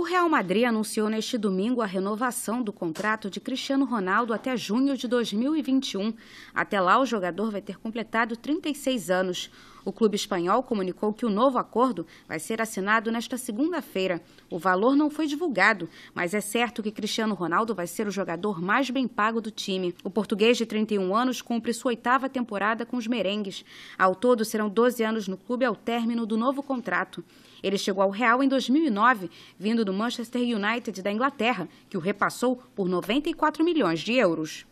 O Real Madrid anunciou neste domingo a renovação do contrato de Cristiano Ronaldo até junho de 2021. Até lá, o jogador vai ter completado 36 anos. O clube espanhol comunicou que o novo acordo vai ser assinado nesta segunda-feira. O valor não foi divulgado, mas é certo que Cristiano Ronaldo vai ser o jogador mais bem pago do time. O português de 31 anos cumpre sua oitava temporada com os merengues. Ao todo, serão 12 anos no clube ao término do novo contrato. Ele chegou ao Real em 2009, vindo do Manchester United da Inglaterra, que o repassou por 94 milhões de euros.